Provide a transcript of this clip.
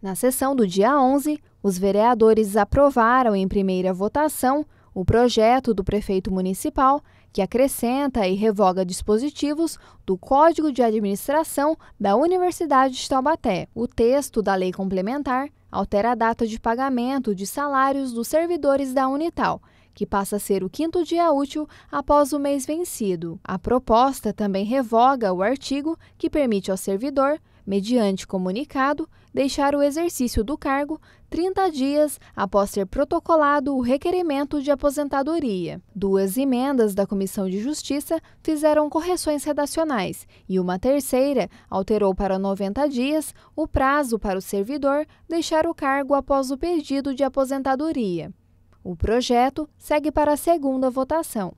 Na sessão do dia 11, os vereadores aprovaram em primeira votação o projeto do prefeito municipal que acrescenta e revoga dispositivos do Código de Administração da Universidade de Taubaté. O texto da lei complementar altera a data de pagamento de salários dos servidores da Unital, que passa a ser o quinto dia útil após o mês vencido. A proposta também revoga o artigo que permite ao servidor mediante comunicado, deixar o exercício do cargo 30 dias após ser protocolado o requerimento de aposentadoria. Duas emendas da Comissão de Justiça fizeram correções redacionais e uma terceira alterou para 90 dias o prazo para o servidor deixar o cargo após o pedido de aposentadoria. O projeto segue para a segunda votação.